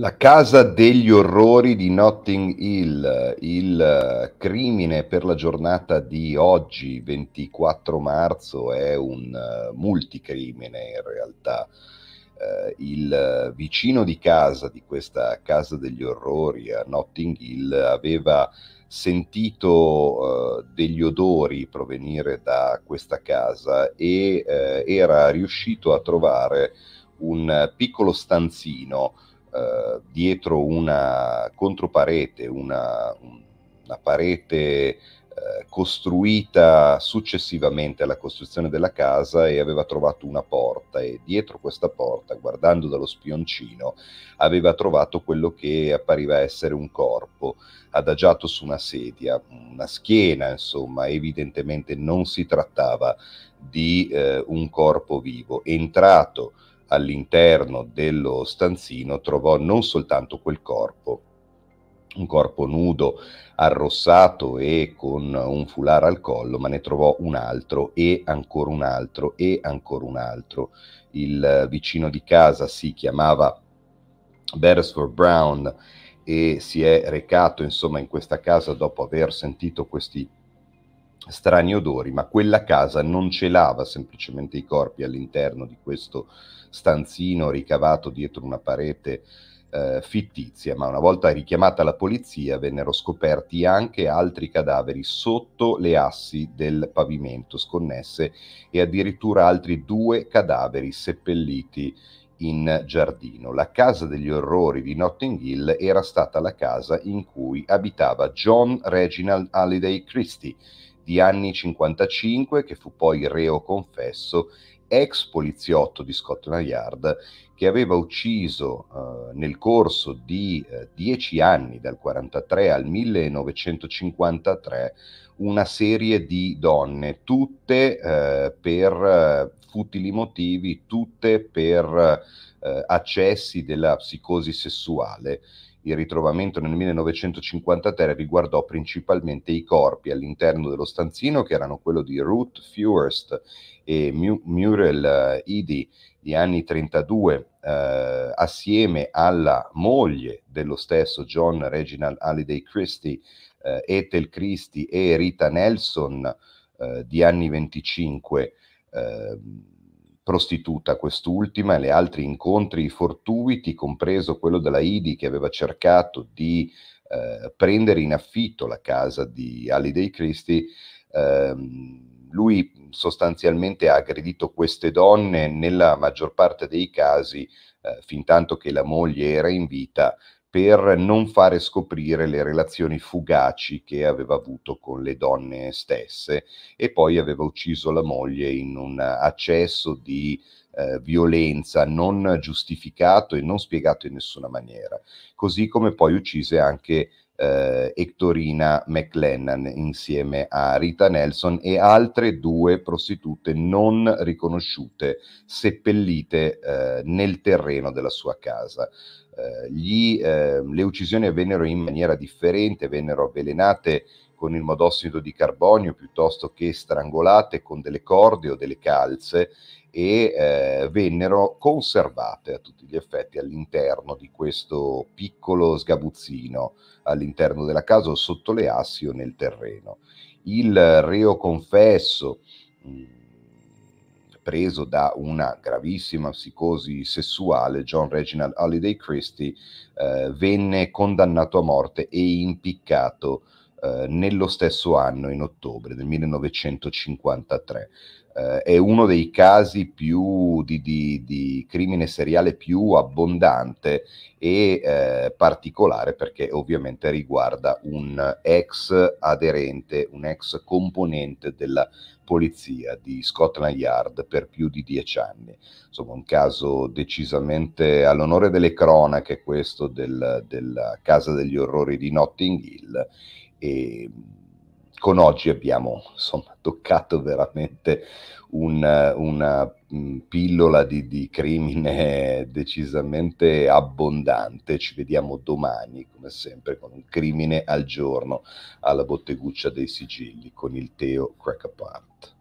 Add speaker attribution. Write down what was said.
Speaker 1: La casa degli orrori di Notting Hill, il eh, crimine per la giornata di oggi, 24 marzo, è un eh, multicrimine in realtà. Uh, il vicino di casa di questa casa degli orrori a Notting Hill aveva sentito uh, degli odori provenire da questa casa e era riuscito a trovare un piccolo stanzino eh, dietro una controparete, una, una parete eh, costruita successivamente alla costruzione della casa e aveva trovato una porta e dietro questa porta, guardando dallo spioncino, aveva trovato quello che appariva essere un corpo adagiato su una sedia, una schiena, insomma, evidentemente non si trattava di eh, un corpo vivo. Entrato all'interno dello stanzino trovò non soltanto quel corpo, un corpo nudo, arrossato e con un fulare al collo, ma ne trovò un altro e ancora un altro e ancora un altro. Il vicino di casa si chiamava Beresford Brown e si è recato insomma in questa casa dopo aver sentito questi strani odori, ma quella casa non celava semplicemente i corpi all'interno di questo stanzino ricavato dietro una parete eh, fittizia, ma una volta richiamata la polizia vennero scoperti anche altri cadaveri sotto le assi del pavimento sconnesse e addirittura altri due cadaveri seppelliti in giardino. La casa degli orrori di Notting Hill era stata la casa in cui abitava John Reginald Halliday Christie, di anni 55, che fu poi reo confesso, ex poliziotto di Scotland Yard, che aveva ucciso eh, nel corso di eh, dieci anni, dal 1943 al 1953, una serie di donne, tutte eh, per eh, futili motivi, tutte per eh, accessi della psicosi sessuale il ritrovamento nel 1953 riguardò principalmente i corpi all'interno dello stanzino che erano quello di Ruth Fewrst e Muriel Idi, eh, di anni 32 eh, assieme alla moglie dello stesso John Reginald Halliday Christie, eh, Ethel Christie e Rita Nelson eh, di anni 25. Eh, prostituta quest'ultima e le altri incontri fortuiti, compreso quello della Idi che aveva cercato di eh, prendere in affitto la casa di Halliday Christie, ehm, lui sostanzialmente ha aggredito queste donne nella maggior parte dei casi, eh, fin tanto che la moglie era in vita, per non fare scoprire le relazioni fugaci che aveva avuto con le donne stesse e poi aveva ucciso la moglie in un accesso di eh, violenza non giustificato e non spiegato in nessuna maniera, così come poi uccise anche eh, Ectorina McLennan insieme a Rita Nelson e altre due prostitute non riconosciute seppellite eh, nel terreno della sua casa. Eh, gli, ehm, le uccisioni avvennero in maniera differente, vennero avvelenate con il modossido di carbonio piuttosto che strangolate con delle corde o delle calze e eh, vennero conservate a tutti gli effetti all'interno di questo piccolo sgabuzzino all'interno della casa o sotto le assi o nel terreno. Il reo confesso mh, preso da una gravissima psicosi sessuale, John Reginald Holiday Christie, eh, venne condannato a morte e impiccato eh, nello stesso anno, in ottobre del 1953. Eh, è uno dei casi più di, di, di crimine seriale più abbondante e eh, particolare perché ovviamente riguarda un ex aderente, un ex componente della polizia di Scotland Yard per più di dieci anni. Insomma, un caso decisamente all'onore delle cronache, questo del, della Casa degli Orrori di Notting Hill e con oggi abbiamo insomma, toccato veramente una, una mm, pillola di, di, crimine decisamente abbondante. Ci vediamo domani, come sempre, con un crimine al giorno alla botteguccia dei sigilli con il Teo Crack Apart.